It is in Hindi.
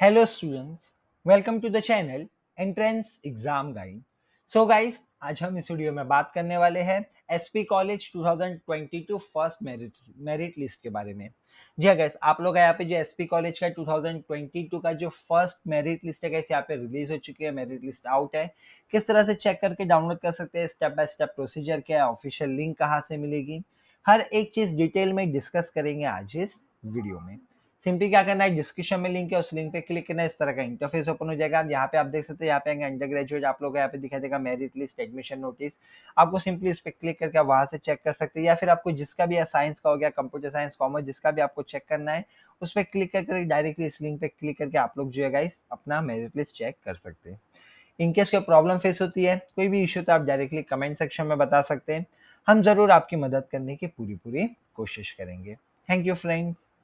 hello students welcome to the channel entrance exam guide so guys आज हम इस वीडियो में बात करने वाले हैं SP college 2022 first merit merit list के बारे में जी हाँ गैस आप लोग यहाँ पे जो एसपी कॉलेज का 2022 का जो फर्स्ट मेरिट लिस्ट है गैस यहाँ पे रिलीज हो चुकी है मेरिट लिस्ट आउट है किस तरह से चेक करके डाउनलोड कर सकते हैं स्टेप बाय स्टेप प्रोसीजर क्या है ऑफिशियल लिंक कहाँ से मिलेगी हर एक चीज़ डिटेल में डिस्कस करेंगे आज इस वीडियो में सिंपली क्या करना है डिस्क्रिप्शन में लिंक है उस लिंक पे क्लिक करना है इस तरह का इंटरफेस ओपन हो जाएगा आप यहाँ पे आप देख सकते हैं यहाँ पे अंडर ग्रेजुएट आप लोग यहाँ पे दिखाई देगा मेरिट लिस्ट एडमिशन नोटिस आपको सिंपली इस पर क्लिक करके आप वहाँ से चेक कर सकते हैं या फिर आपको जिसका भी साइंस का हो गया कंप्यूटर साइंस कॉमर्स जिसका भी आपको चेक करना है उस पर क्लिक करके डायरेक्टली इस लिंक पे क्लिक करके आप लोग जो है गाइस अपना मेरिट लिस्ट चेक कर सकते हैं इनकेस कोई प्रॉब्लम फेस होती है कोई भी इश्यू तो आप डायरेक्टली कमेंट सेक्शन में बता सकते हैं हम ज़रूर आपकी मदद करने की पूरी पूरी कोशिश करेंगे थैंक यू फ्रेंड्स